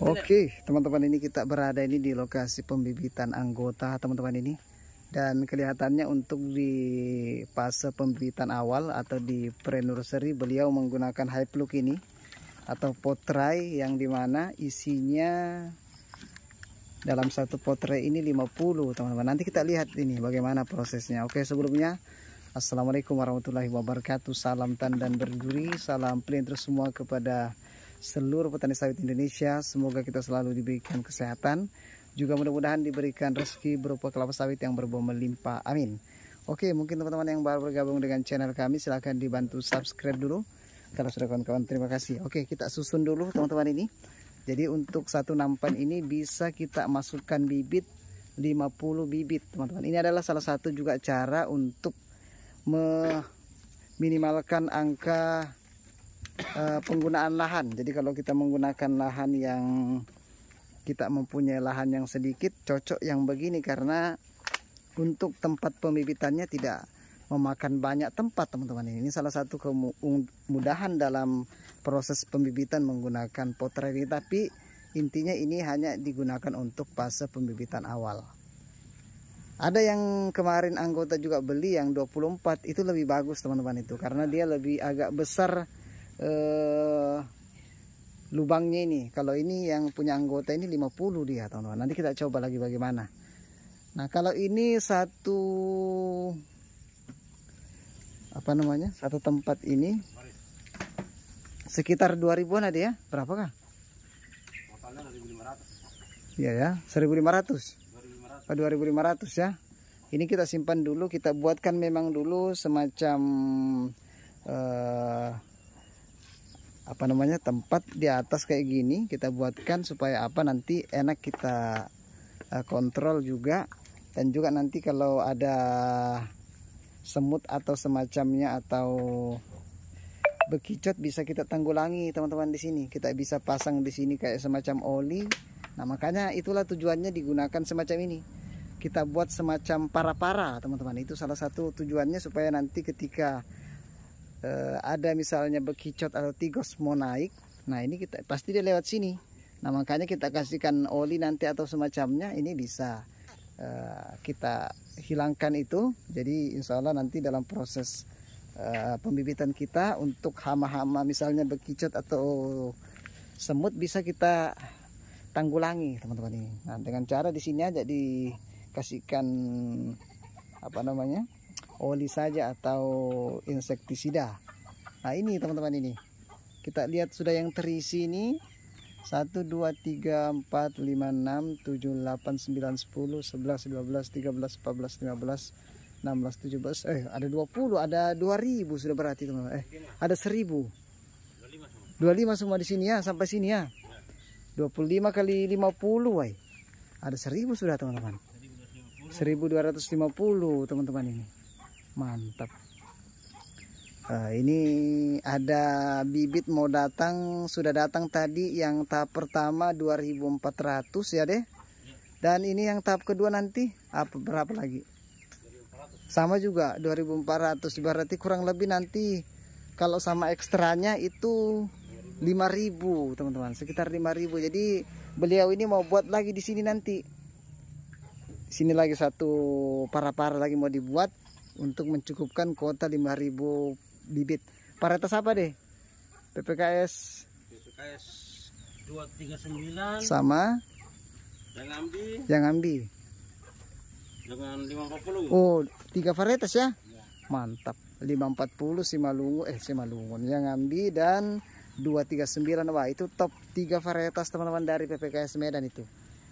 Oke, teman-teman ini kita berada ini di lokasi pembibitan anggota, teman-teman ini. Dan kelihatannya untuk di fase pembibitan awal atau di pre-nursery beliau menggunakan high plug ini atau potrai yang dimana isinya dalam satu potrai ini 50 teman-teman nanti kita lihat ini bagaimana prosesnya oke sebelumnya Assalamualaikum warahmatullahi wabarakatuh salam tandan berduri salam pelin terus semua kepada seluruh petani sawit Indonesia. Semoga kita selalu diberikan kesehatan. Juga mudah-mudahan diberikan rezeki berupa kelapa sawit yang berbuah melimpah. Amin. Oke, mungkin teman-teman yang baru bergabung dengan channel kami silahkan dibantu subscribe dulu. Kalau sudah kawan-kawan, terima kasih. Oke, kita susun dulu teman-teman ini. Jadi untuk satu nampan ini bisa kita masukkan bibit 50 bibit teman-teman. Ini adalah salah satu juga cara untuk meminimalkan angka Eh, penggunaan lahan. Jadi kalau kita menggunakan lahan yang kita mempunyai lahan yang sedikit, cocok yang begini karena untuk tempat pembibitannya tidak memakan banyak tempat teman-teman ini salah satu kemudahan dalam proses pembibitan menggunakan pot ini tapi intinya ini hanya digunakan untuk fase pembibitan awal ada yang kemarin anggota juga beli yang 24 itu lebih bagus teman-teman itu karena dia lebih agak besar eh, lubangnya ini kalau ini yang punya anggota ini 50 dia teman-teman nanti kita coba lagi bagaimana nah kalau ini satu apa namanya satu tempat ini sekitar 2000-an ada ya berapakah totalnya 1500 iya ya 1500 2500 2500 ya ini kita simpan dulu kita buatkan memang dulu semacam uh, apa namanya tempat di atas kayak gini kita buatkan supaya apa nanti enak kita uh, kontrol juga dan juga nanti kalau ada semut atau semacamnya atau bekicot bisa kita tanggulangi teman-teman di sini kita bisa pasang di sini kayak semacam oli nah makanya itulah tujuannya digunakan semacam ini kita buat semacam para-para teman-teman itu salah satu tujuannya supaya nanti ketika Eh, ada misalnya bekicot atau tigos mau naik, nah ini kita pasti dia lewat sini. Nah makanya kita kasihkan oli nanti atau semacamnya ini bisa eh, kita hilangkan itu. Jadi insya Allah nanti dalam proses eh, pembibitan kita untuk hama-hama misalnya bekicot atau semut bisa kita tanggulangi teman-teman ini. Nah dengan cara di sini aja dikasihkan apa namanya? oli saja atau insektisida nah ini teman-teman ini kita lihat sudah yang terisi ini tujuh delapan sembilan sepuluh sebelas dua belas tiga belas empat belas lima belas enam belas tujuh belas eh ada dua puluh ada dua ribu sudah berarti teman-teman eh ada seribu dua lima semua di sini ya sampai sini ya dua puluh lima kali 50 wai ada seribu sudah teman-teman seribu dua ratus lima puluh teman-teman ini mantap uh, ini ada bibit mau datang sudah datang tadi yang tahap pertama 2400 ya deh dan ini yang tahap kedua nanti apa berapa lagi sama juga 2400 berarti kurang lebih nanti kalau sama ekstranya itu 5000 teman-teman sekitar 5000 jadi beliau ini mau buat lagi di sini nanti sini lagi satu para-para lagi mau dibuat untuk mencukupkan kuota 5000 bibit. Paritas apa deh? PPKS PPKS 239 sama yang ambi yang ambi dengan 540 oh tiga varietas ya? ya mantap 540 simalungun eh simalungun yang ambi dan 239 wah itu top 3 varietas teman-teman dari PPKS Medan itu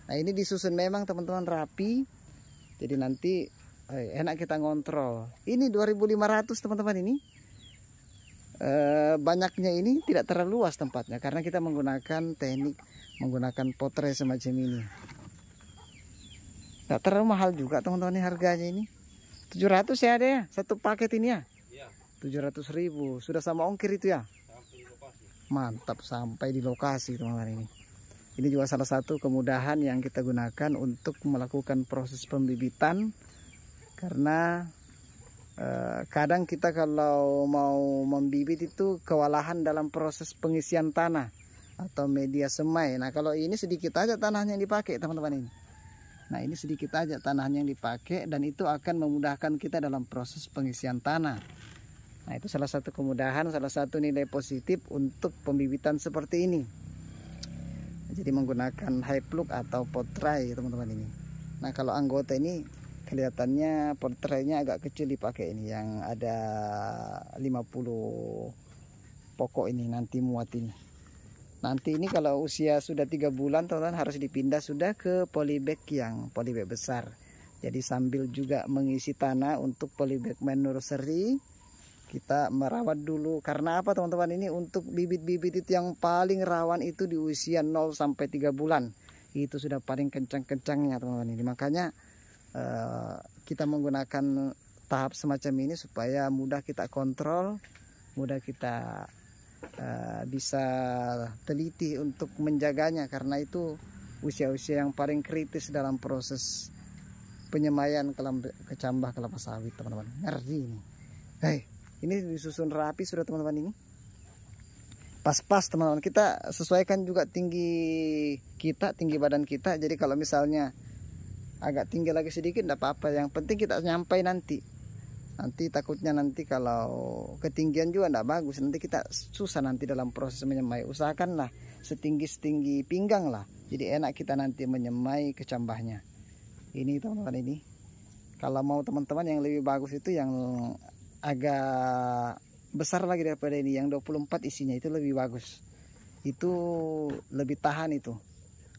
nah ini disusun memang teman-teman rapi jadi nanti eh, enak kita ngontrol ini 2500 teman-teman ini e, banyaknya ini tidak terlalu luas tempatnya karena kita menggunakan teknik menggunakan potre semacam ini tidak terlalu mahal juga teman-teman ini harganya ini 700 ya ada ya satu paket ini ya, ya. 700 ribu sudah sama ongkir itu ya mantap sampai di lokasi teman-teman ini ini juga salah satu kemudahan yang kita gunakan untuk melakukan proses pembibitan karena uh, kadang kita kalau mau membibit itu kewalahan dalam proses pengisian tanah atau media semai. Nah kalau ini sedikit aja tanahnya yang dipakai teman-teman ini. Nah ini sedikit aja tanahnya yang dipakai dan itu akan memudahkan kita dalam proses pengisian tanah. Nah itu salah satu kemudahan, salah satu nilai positif untuk pembibitan seperti ini. Jadi menggunakan high plug atau potrai teman-teman ini. Nah kalau anggota ini kelihatannya portrainya agak kecil dipakai ini yang ada 50 pokok ini nanti muat ini nanti ini kalau usia sudah tiga bulan teman teman harus dipindah sudah ke polybag yang polybag besar jadi sambil juga mengisi tanah untuk polybag man nursery kita merawat dulu karena apa teman-teman ini untuk bibit-bibit yang paling rawan itu di usia 0 sampai 3 bulan itu sudah paling kencang-kencangnya teman-teman ini makanya Eh, kita menggunakan tahap semacam ini supaya mudah kita kontrol, mudah kita uh, bisa teliti untuk menjaganya karena itu usia-usia yang paling kritis dalam proses penyemaian kecambah kelapa sawit teman-teman ngerti ini hey, ini disusun rapi sudah teman-teman ini pas-pas teman-teman kita sesuaikan juga tinggi kita tinggi badan kita jadi kalau misalnya agak tinggi lagi sedikit tidak apa-apa yang penting kita nyampai nanti nanti takutnya nanti kalau ketinggian juga tidak bagus nanti kita susah nanti dalam proses menyemai usahakanlah setinggi setinggi pinggang lah jadi enak kita nanti menyemai kecambahnya ini teman-teman ini kalau mau teman-teman yang lebih bagus itu yang agak besar lagi daripada ini yang 24 isinya itu lebih bagus itu lebih tahan itu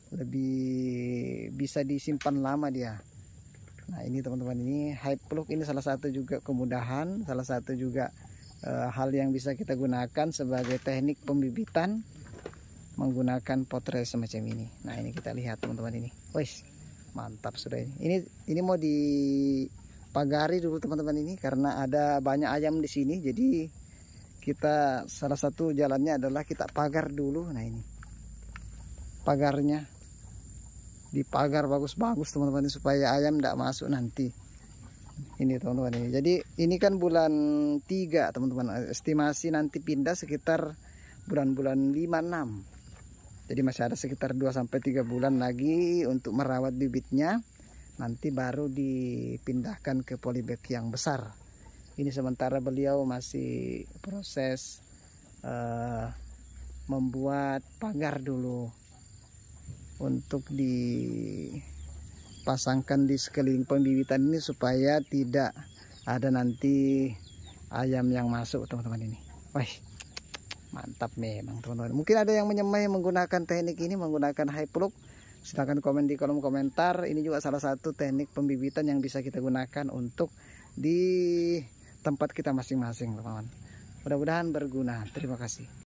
lebih bisa disimpan lama dia nah ini teman-teman ini high plug ini salah satu juga kemudahan salah satu juga e, hal yang bisa kita gunakan sebagai teknik pembibitan menggunakan potre semacam ini nah ini kita lihat teman-teman ini wes mantap sudah ini ini ini mau dipagari dulu teman-teman ini karena ada banyak ayam di sini jadi kita salah satu jalannya adalah kita pagar dulu nah ini pagarnya di pagar bagus-bagus teman-teman supaya ayam tidak masuk nanti ini teman-teman ini jadi ini kan bulan 3 teman-teman estimasi nanti pindah sekitar bulan-bulan 5-6 jadi masih ada sekitar 2-3 bulan lagi untuk merawat bibitnya nanti baru dipindahkan ke polybag yang besar ini sementara beliau masih proses uh, membuat pagar dulu untuk dipasangkan di sekeliling pembibitan ini supaya tidak ada nanti ayam yang masuk teman-teman ini wah mantap memang teman-teman mungkin ada yang menyemai menggunakan teknik ini menggunakan high plug silahkan komen di kolom komentar ini juga salah satu teknik pembibitan yang bisa kita gunakan untuk di tempat kita masing-masing teman-teman mudah-mudahan berguna terima kasih